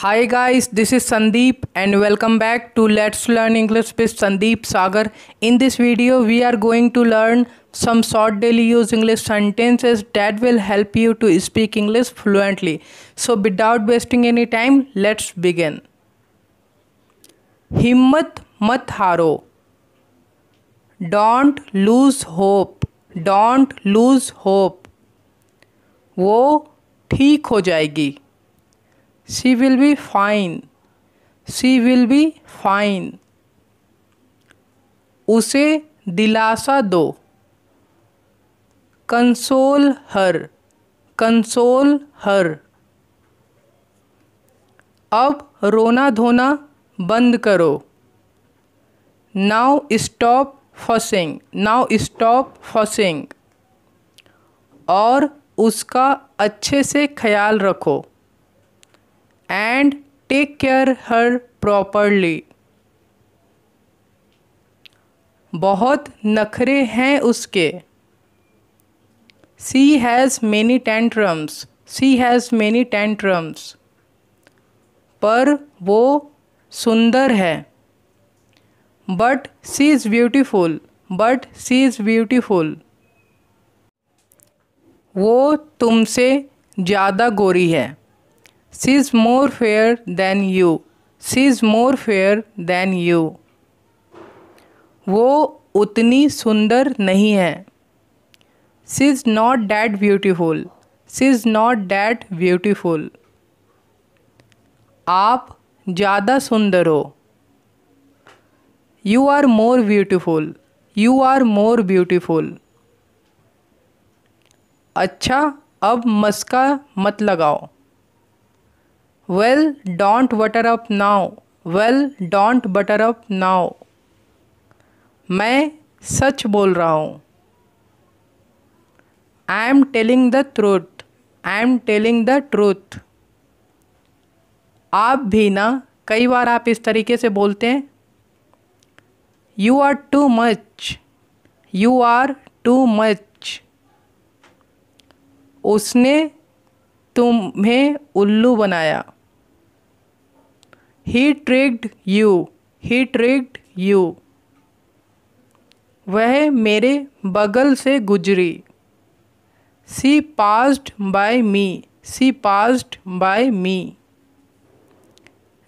Hi guys, this is Sandeep and welcome back to Let's Learn English with Sandeep Sagar. In this video, we are going to learn some short daily use English sentences that will help you to speak English fluently. So without wasting any time, let's begin. Himmat mat haro. Don't lose hope. Don't lose hope. Wo ठीक ho jayegi. she will be fine she will be fine उसे दिलासा दो console हर console हर अब रोना धोना बंद करो now stop fussing now stop fussing और उसका अच्छे से ख्याल रखो and take care her properly बहुत नखरे हैं उसके she has many tantrums she has many tantrums पर वो सुंदर है but she is beautiful but she is beautiful वो तुमसे ज़्यादा गोरी है she is more fair than you she is more fair than you वो उतनी सुंदर नहीं है she is not that beautiful she is not that beautiful आप ज़्यादा सुंदर हो you are more beautiful you are more beautiful अच्छा अब मस्का मत लगाओ well don't butter up now well don't butter up now मैं सच बोल रहा हूँ I am telling the truth I am telling the truth आप भी ना कई बार आप इस तरीके से बोलते हैं you are too much you are too much उसने तुम्हें उल्लू बनाया he tricked you he tricked you वह मेरे बगल से गुजरी she passed by me she passed by me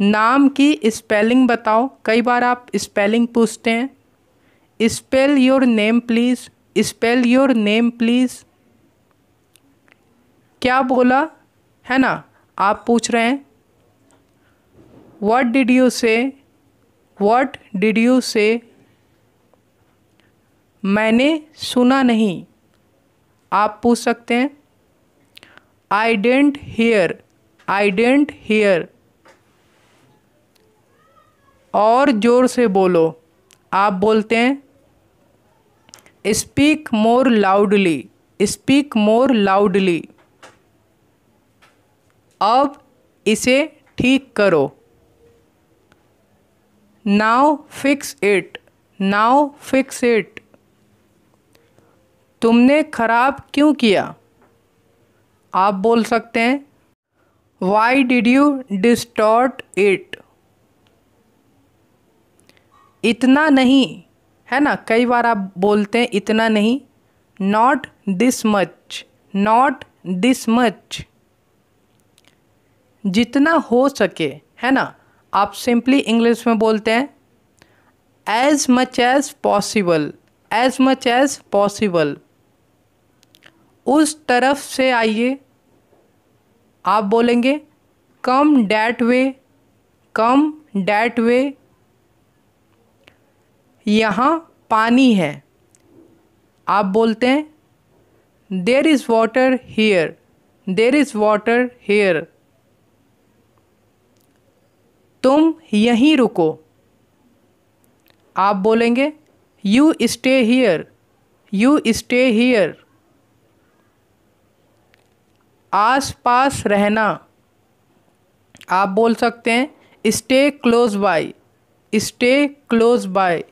नाम की स्पेलिंग बताओ कई बार आप स्पेलिंग पूछते हैं spell your name please spell your name please क्या बोला है ना आप पूछ रहे हैं what did you say what did you say मैंने सुना नहीं आप पूछ सकते हैं I didn't hear I didn't hear और ज़ोर से बोलो आप बोलते हैं speak more loudly speak more loudly अब इसे ठीक करो now fix it now fix it तुमने खराब क्यों किया आप बोल सकते हैं why did you distort it इतना नहीं है ना कई बार आप बोलते हैं इतना नहीं not this much not this much जितना हो सके है ना आप सिंपली इंग्लिश में बोलते हैं as much as possible as much as possible उस तरफ से आइए आप बोलेंगे कम डैट वे कम डैट वे यहाँ पानी है आप बोलते हैं there is water here there is water here तुम यहीं रुको आप बोलेंगे you stay here you stay here आस पास रहना आप बोल सकते हैं stay close by stay close by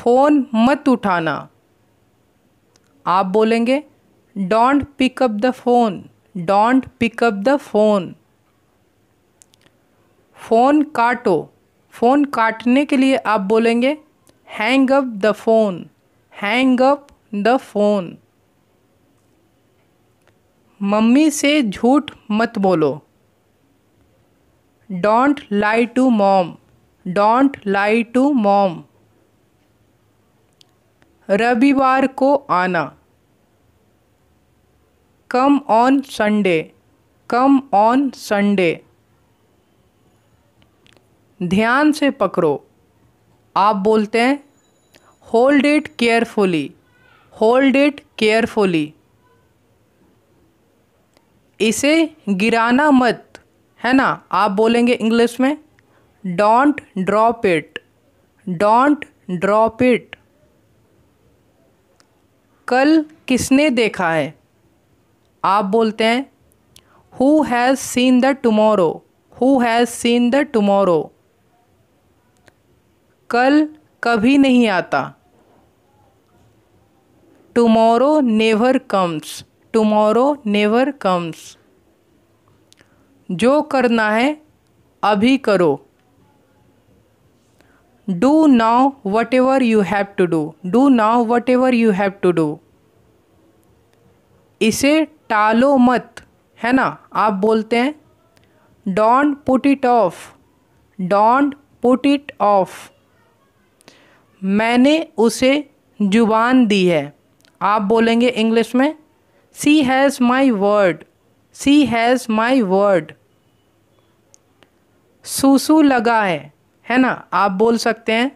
phone मत उठाना आप बोलेंगे don't pick up the phone don't pick up the phone phone काटो फ़ोन काटने के लिए आप बोलेंगे hang up the phone hang up the phone mummy से झूठ मत बोलो don't lie to mom don't lie to mom रविवार को आना come on Sunday come on Sunday ध्यान से पकड़ो आप बोलते हैं hold it carefully hold it carefully इसे गिराना मत है ना आप बोलेंगे इंग्लिश में don't drop it don't drop it कल किसने देखा है आप बोलते हैं who has seen the tomorrow who has seen the tomorrow कल कभी नहीं आता tomorrow never comes tomorrow never comes जो करना है अभी करो do now whatever you have to do do now whatever you have to do इसे टालो मत है ना आप बोलते हैं don't put it off don't put it off मैंने उसे जुबान दी है आप बोलेंगे इंग्लिश में she has my word she has my word सूसू लगा है है ना आप बोल सकते हैं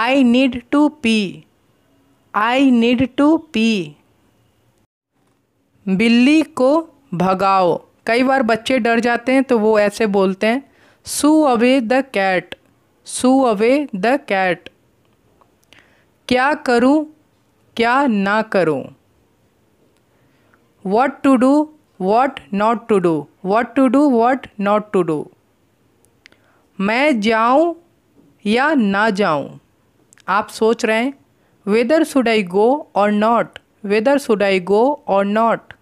I need to P I need to pee बिल्ली को भगाओ कई बार बच्चे डर जाते हैं तो वो ऐसे बोलते हैं shoo away the cat shoo away the cat क्या करूं क्या ना करूं what to do what not to do what to do what not to do मैं जाऊं या ना जाऊं आप सोच रहे हैं weather should I go or not whether should I go or not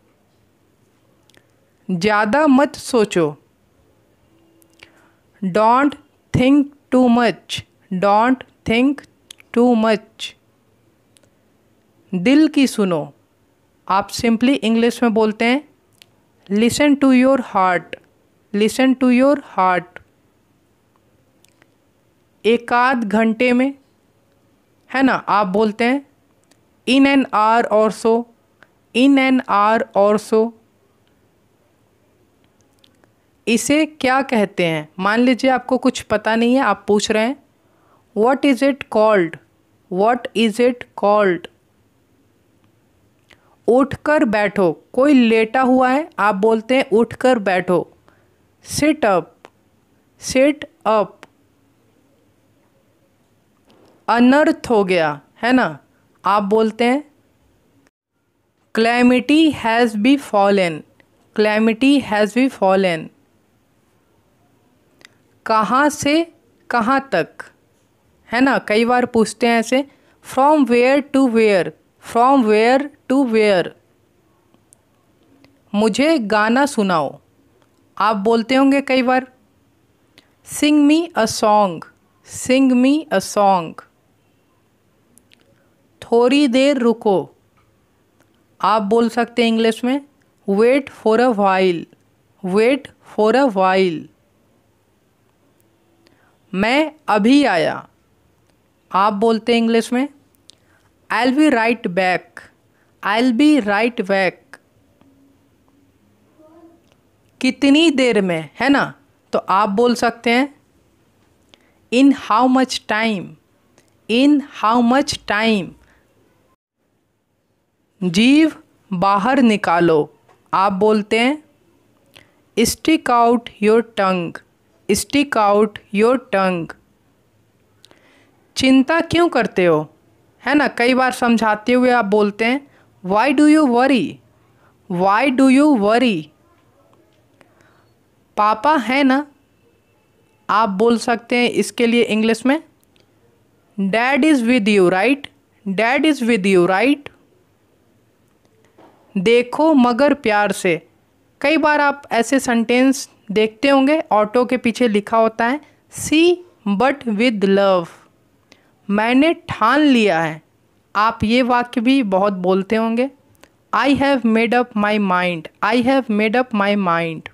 ज़्यादा मत सोचो don't think too much don't think too much दिल की सुनो आप सिंपली इंग्लिश में बोलते हैं listen to your heart listen to your heart एक आध घंटे में है ना आप बोलते हैं इन एन आर और सो इन एन आर और सो इसे क्या कहते हैं मान लीजिए आपको कुछ पता नहीं है आप पूछ रहे हैं what is it called what is it called उठकर बैठो कोई लेटा हुआ है आप बोलते हैं उठकर बैठो सिट अप सिट अप अनर्थ हो गया है ना आप बोलते हैं calamity has befallen calamity has befallen कहाँ से कहाँ तक है ना कई बार पूछते हैं ऐसे from where to where from where to where मुझे गाना सुनाओ आप बोलते होंगे कई बार सिंग मी a song Singh me a song थोड़ी देर रुको आप बोल सकते हैं इंग्लिश में wait for a while wait for a while मैं अभी आया आप बोलते हैं इंग्लिश में I'll be right back I'll be right back कितनी देर में है ना तो आप बोल सकते हैं in how much time in how much time जीव बाहर निकालो आप बोलते हैं stick out your tongue stick out your tongue चिंता क्यों करते हो है ना कई बार समझाते हुए आप बोलते हैं why do you worry why do you worry पापा है ना आप बोल सकते हैं इसके लिए इंग्लिश में dad is with you right dad is with you right देखो मगर प्यार से कई बार आप ऐसे सेंटेंस देखते होंगे ऑटो के पीछे लिखा होता है सी बट विद लव मैंने ठान लिया है आप ये वाक्य भी बहुत बोलते होंगे I have made up my mind I have made up my mind